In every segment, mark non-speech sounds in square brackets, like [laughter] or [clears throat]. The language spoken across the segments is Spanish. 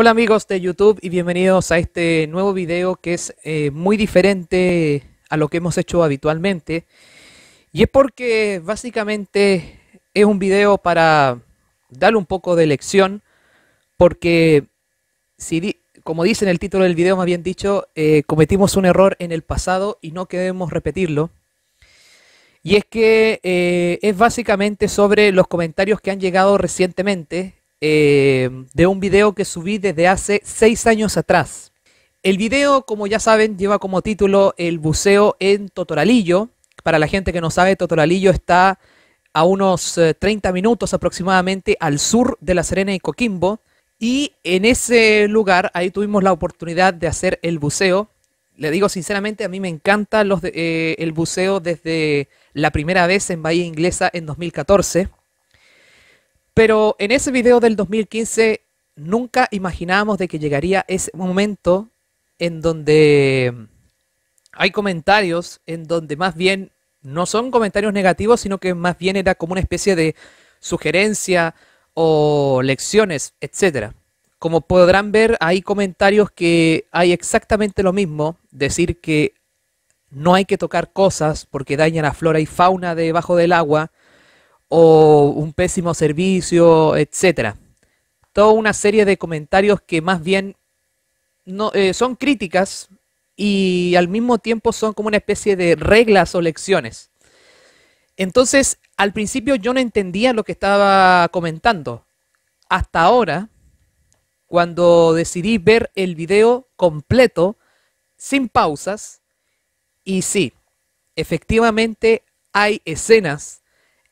Hola amigos de YouTube y bienvenidos a este nuevo video que es eh, muy diferente a lo que hemos hecho habitualmente. Y es porque básicamente es un video para darle un poco de lección, porque si como dice en el título del video, más bien dicho, eh, cometimos un error en el pasado y no queremos repetirlo. Y es que eh, es básicamente sobre los comentarios que han llegado recientemente eh, de un video que subí desde hace seis años atrás. El video, como ya saben, lleva como título El buceo en Totoralillo. Para la gente que no sabe, Totoralillo está a unos 30 eh, minutos aproximadamente al sur de La Serena y Coquimbo. Y en ese lugar, ahí tuvimos la oportunidad de hacer el buceo. Le digo sinceramente, a mí me encanta eh, el buceo desde la primera vez en Bahía Inglesa en 2014. Pero en ese video del 2015 nunca imaginábamos de que llegaría ese momento en donde mm, hay comentarios en donde más bien no son comentarios negativos, sino que más bien era como una especie de sugerencia o lecciones, etcétera. Como podrán ver, hay comentarios que hay exactamente lo mismo, decir que no hay que tocar cosas porque dañan la flora y fauna debajo del agua, o un pésimo servicio, etcétera. Toda una serie de comentarios que más bien no, eh, son críticas y al mismo tiempo son como una especie de reglas o lecciones. Entonces, al principio yo no entendía lo que estaba comentando. Hasta ahora, cuando decidí ver el video completo, sin pausas, y sí, efectivamente hay escenas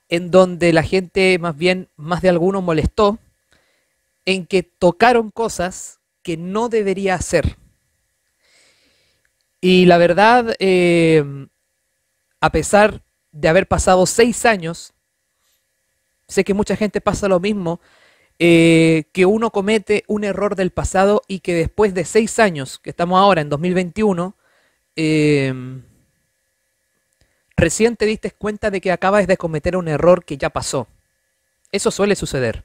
en donde la gente, más bien, más de alguno molestó, en que tocaron cosas que no debería hacer. Y la verdad, em, a pesar de haber pasado seis años, sé que mucha gente pasa lo mismo, eh, que uno comete un error del pasado y que después de seis años, que estamos ahora en 2021, Recién te diste cuenta de que acabas de cometer un error que ya pasó. Eso suele suceder.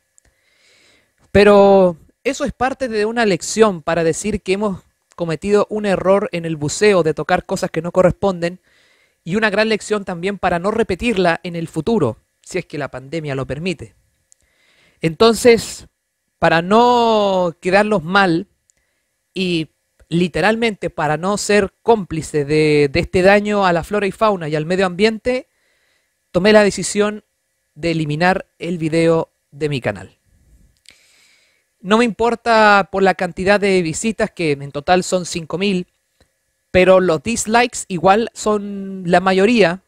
Pero eso es parte de una lección para decir que hemos cometido un error en el buceo de tocar cosas que no corresponden y una gran lección también para no repetirla en el futuro, si es que la pandemia lo permite. Entonces, para no quedarlos mal y literalmente para no ser cómplice de, este daño a la flora y fauna y al medio ambiente, tomé la decisión de eliminar el video de mi canal. No me importa por la cantidad de visitas, que en total son 5.000, pero los dislikes igual son la mayoría.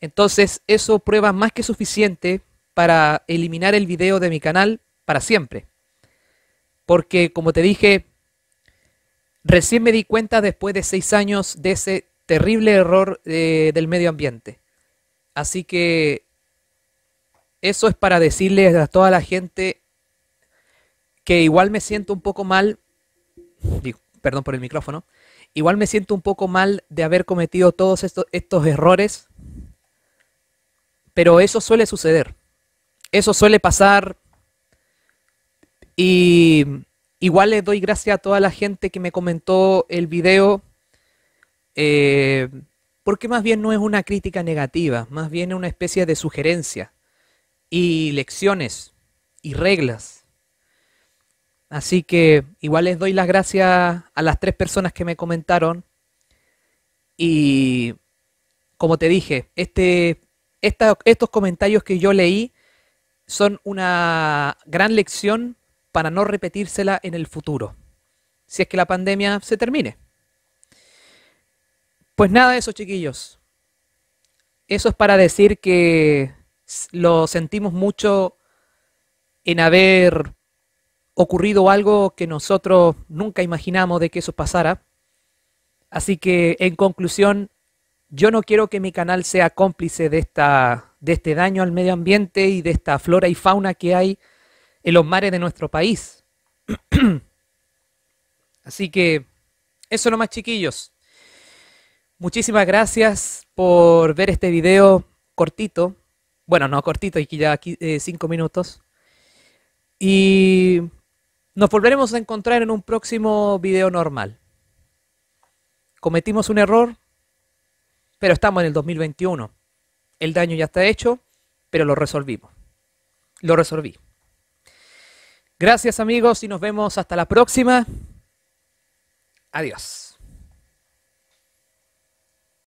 Entonces eso prueba más que suficiente para eliminar el video de mi canal para siempre. Porque como te dije, Recién me di cuenta después de seis años de ese terrible error eh, del medio ambiente. Así que eso es para decirles a toda la gente que igual me siento un poco mal, perdón por el micrófono, igual me siento un poco mal de haber cometido todos estos, estos errores, pero eso suele suceder, eso suele pasar y Igual les doy gracias a toda la gente que me comentó el video, eh, porque más bien no es una crítica negativa, más bien es una especie de sugerencia y lecciones y reglas. Así que igual les doy las gracias a las tres personas que me comentaron. Y como te dije, este, estos comentarios que yo leí son una gran lección para no repetírsela en el futuro, si es que la pandemia se termine. Pues nada de eso, chiquillos. Eso es para decir que lo sentimos mucho en haber ocurrido algo que nosotros nunca imaginamos de que eso pasara. Así que en conclusión, yo no quiero que mi canal sea cómplice de, esta, de este daño al medio ambiente y de esta flora y fauna que hay en los mares de nuestro país. [clears throat] Así que eso nomás chiquillos. Muchísimas gracias por ver este video cortito. Bueno, no cortito, aquí ya aquí, eh, cinco minutos. Y nos volveremos a encontrar en un próximo video normal. Cometimos un error, pero estamos en el 2021. El daño ya está hecho, pero lo resolvimos. Lo resolví. Gracias amigos y nos vemos hasta la próxima. Adiós.